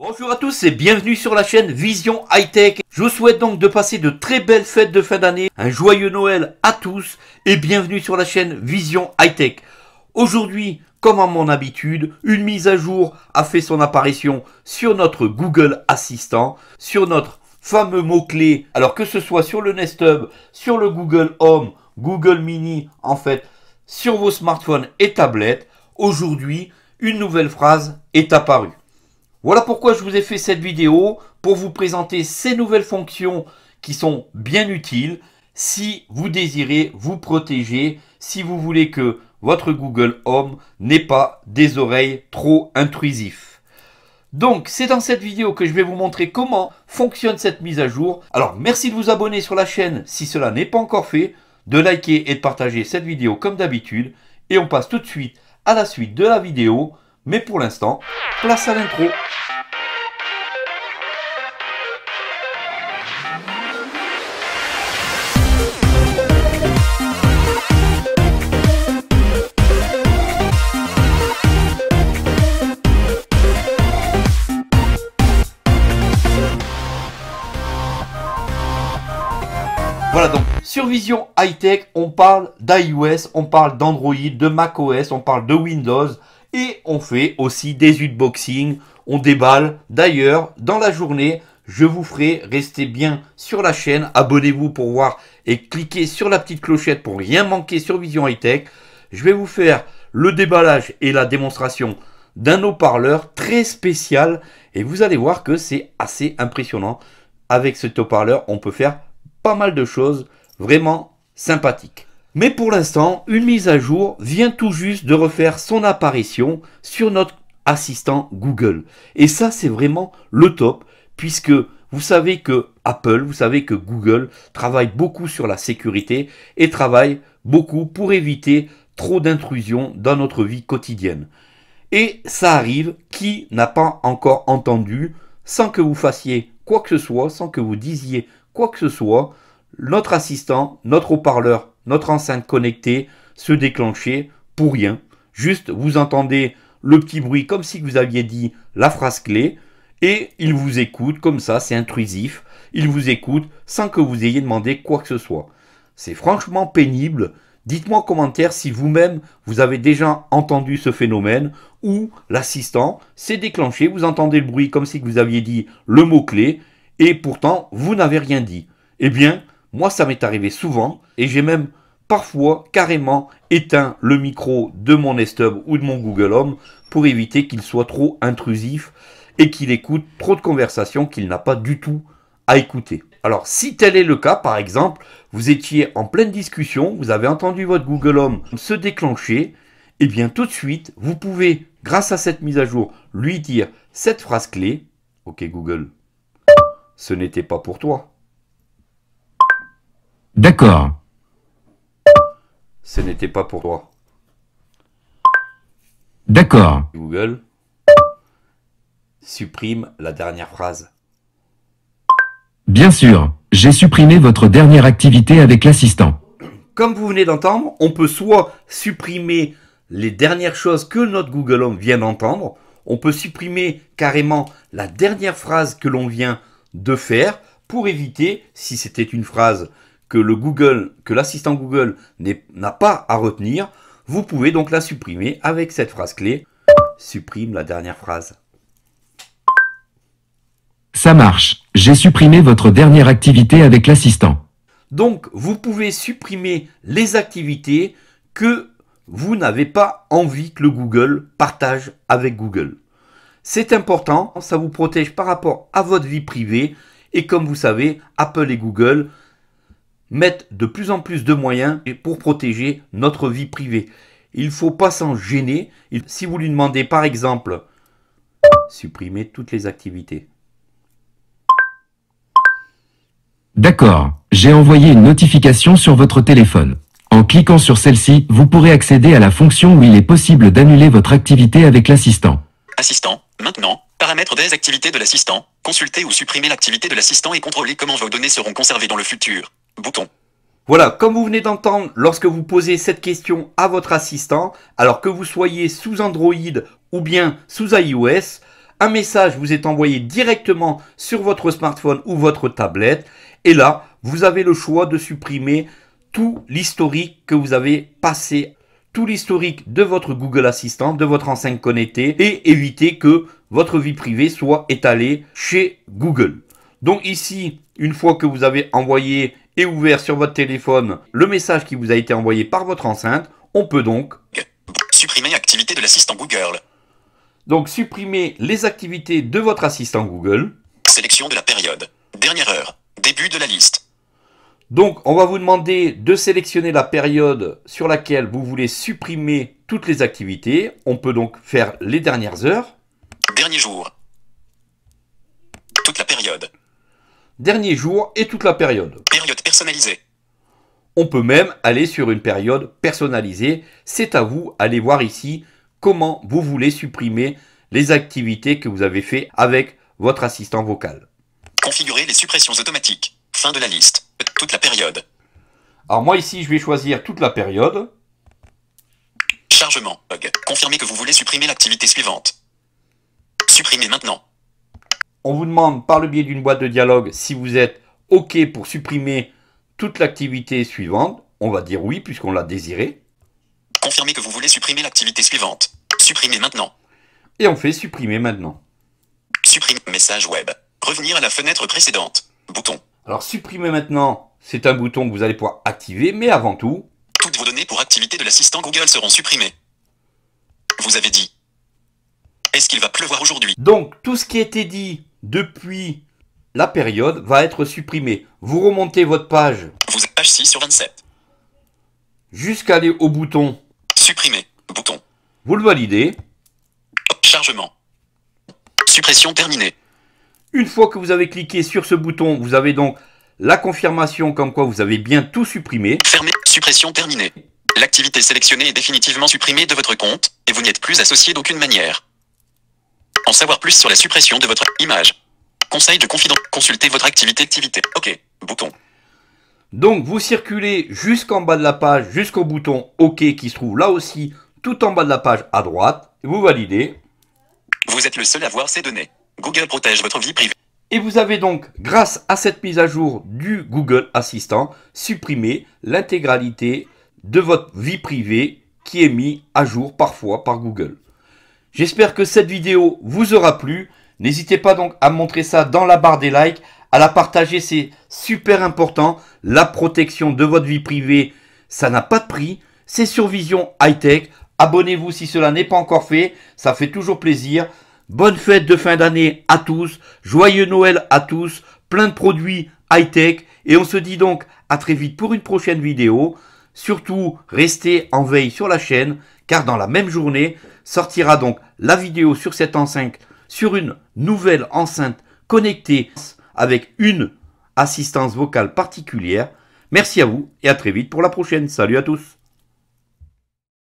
Bonjour à tous et bienvenue sur la chaîne Vision High Tech. Je vous souhaite donc de passer de très belles fêtes de fin d'année, un joyeux Noël à tous et bienvenue sur la chaîne Vision High Tech. Aujourd'hui, comme à mon habitude, une mise à jour a fait son apparition sur notre Google Assistant, sur notre fameux mot-clé. Alors que ce soit sur le Nest Hub, sur le Google Home, Google Mini, en fait, sur vos smartphones et tablettes, aujourd'hui, une nouvelle phrase est apparue. Voilà pourquoi je vous ai fait cette vidéo, pour vous présenter ces nouvelles fonctions qui sont bien utiles si vous désirez vous protéger, si vous voulez que votre Google Home n'ait pas des oreilles trop intrusives. Donc, c'est dans cette vidéo que je vais vous montrer comment fonctionne cette mise à jour. Alors, merci de vous abonner sur la chaîne si cela n'est pas encore fait, de liker et de partager cette vidéo comme d'habitude. Et on passe tout de suite à la suite de la vidéo. Mais pour l'instant, place à l'intro. Voilà donc, sur Vision High Tech, on parle d'iOS, on parle d'Android, de macOS, on parle de Windows, et on fait aussi des unboxings, on déballe. D'ailleurs, dans la journée, je vous ferai rester bien sur la chaîne. Abonnez-vous pour voir et cliquez sur la petite clochette pour rien manquer sur Vision High Tech. Je vais vous faire le déballage et la démonstration d'un haut-parleur très spécial et vous allez voir que c'est assez impressionnant. Avec ce haut-parleur, on peut faire pas mal de choses vraiment sympathiques. Mais pour l'instant, une mise à jour vient tout juste de refaire son apparition sur notre assistant Google. Et ça, c'est vraiment le top, puisque vous savez que Apple, vous savez que Google travaille beaucoup sur la sécurité et travaille beaucoup pour éviter trop d'intrusions dans notre vie quotidienne. Et ça arrive, qui n'a pas encore entendu, sans que vous fassiez quoi que ce soit, sans que vous disiez quoi que ce soit, notre assistant, notre haut-parleur, notre enceinte connectée se déclencher pour rien. Juste, vous entendez le petit bruit comme si vous aviez dit la phrase clé et il vous écoute comme ça, c'est intrusif. Il vous écoute sans que vous ayez demandé quoi que ce soit. C'est franchement pénible. Dites-moi en commentaire si vous-même vous avez déjà entendu ce phénomène où l'assistant s'est déclenché, vous entendez le bruit comme si vous aviez dit le mot-clé et pourtant vous n'avez rien dit. Eh bien, moi, ça m'est arrivé souvent et j'ai même parfois carrément éteint le micro de mon Hub ou de mon Google Home pour éviter qu'il soit trop intrusif et qu'il écoute trop de conversations qu'il n'a pas du tout à écouter. Alors si tel est le cas, par exemple, vous étiez en pleine discussion, vous avez entendu votre Google Home se déclencher, et eh bien tout de suite, vous pouvez, grâce à cette mise à jour, lui dire cette phrase clé, OK Google, ce n'était pas pour toi. D'accord. Ce n'était pas pour toi. D'accord. Google supprime la dernière phrase. Bien sûr, j'ai supprimé votre dernière activité avec l'assistant. Comme vous venez d'entendre, on peut soit supprimer les dernières choses que notre Google Home vient d'entendre, on peut supprimer carrément la dernière phrase que l'on vient de faire pour éviter, si c'était une phrase que le Google, que l'assistant Google n'a pas à retenir, vous pouvez donc la supprimer avec cette phrase clé. Supprime la dernière phrase. Ça marche. J'ai supprimé votre dernière activité avec l'assistant. Donc, vous pouvez supprimer les activités que vous n'avez pas envie que le Google partage avec Google. C'est important, ça vous protège par rapport à votre vie privée. Et comme vous savez, Apple et Google, mettent de plus en plus de moyens pour protéger notre vie privée. Il ne faut pas s'en gêner. Si vous lui demandez par exemple supprimer toutes les activités. D'accord, j'ai envoyé une notification sur votre téléphone. En cliquant sur celle-ci, vous pourrez accéder à la fonction où il est possible d'annuler votre activité avec l'assistant. Assistant, maintenant, paramètres des activités de l'assistant, Consultez ou supprimez l'activité de l'assistant et contrôlez comment vos données seront conservées dans le futur. Bouton. Voilà, comme vous venez d'entendre, lorsque vous posez cette question à votre assistant, alors que vous soyez sous Android ou bien sous iOS, un message vous est envoyé directement sur votre smartphone ou votre tablette. Et là, vous avez le choix de supprimer tout l'historique que vous avez passé, tout l'historique de votre Google Assistant, de votre enceinte connectée, et éviter que votre vie privée soit étalée chez Google. Donc ici, une fois que vous avez envoyé et ouvert sur votre téléphone le message qui vous a été envoyé par votre enceinte, on peut donc supprimer activité de l'assistant Google. Donc supprimer les activités de votre assistant Google. Sélection de la période. Dernière heure. Début de la liste. Donc, on va vous demander de sélectionner la période sur laquelle vous voulez supprimer toutes les activités. On peut donc faire les dernières heures. Dernier jour. Toute la période dernier jour et toute la période. Période personnalisée. On peut même aller sur une période personnalisée. C'est à vous, allez voir ici comment vous voulez supprimer les activités que vous avez fait avec votre assistant vocal. Configurer les suppressions automatiques. Fin de la liste. Toute la période. Alors moi ici, je vais choisir toute la période. Chargement. Confirmez que vous voulez supprimer l'activité suivante. Supprimer maintenant. On vous demande par le biais d'une boîte de dialogue si vous êtes OK pour supprimer toute l'activité suivante. On va dire oui puisqu'on l'a désiré. Confirmez que vous voulez supprimer l'activité suivante. Supprimer maintenant. Et on fait supprimer maintenant. Supprimer message web. Revenir à la fenêtre précédente. Bouton. Alors supprimer maintenant, c'est un bouton que vous allez pouvoir activer, mais avant tout... Toutes vos données pour activité de l'assistant Google seront supprimées. Vous avez dit. Est-ce qu'il va pleuvoir aujourd'hui Donc tout ce qui a été dit depuis la période va être supprimée. Vous remontez votre page. Vous page 6 sur 27. Jusqu'à aller au bouton. Supprimer. Bouton. Vous le validez. Chargement. Suppression terminée. Une fois que vous avez cliqué sur ce bouton, vous avez donc la confirmation comme quoi vous avez bien tout supprimé. Fermé. Suppression terminée. L'activité sélectionnée est définitivement supprimée de votre compte et vous n'y êtes plus associé d'aucune manière. En savoir plus sur la suppression de votre image. Conseil de confident. Consultez votre activité activité. OK. Bouton. Donc vous circulez jusqu'en bas de la page, jusqu'au bouton OK qui se trouve là aussi, tout en bas de la page à droite. vous validez. Vous êtes le seul à voir ces données. Google protège votre vie privée. Et vous avez donc, grâce à cette mise à jour du Google Assistant, supprimé l'intégralité de votre vie privée qui est mise à jour parfois par Google. J'espère que cette vidéo vous aura plu. N'hésitez pas donc à montrer ça dans la barre des likes, à la partager, c'est super important. La protection de votre vie privée, ça n'a pas de prix. C'est sur Vision High Tech. Abonnez-vous si cela n'est pas encore fait, ça fait toujours plaisir. Bonne fête de fin d'année à tous, joyeux Noël à tous, plein de produits high-tech et on se dit donc à très vite pour une prochaine vidéo. Surtout, restez en veille sur la chaîne, car dans la même journée sortira donc la vidéo sur cette enceinte, sur une nouvelle enceinte connectée avec une assistance vocale particulière. Merci à vous et à très vite pour la prochaine. Salut à tous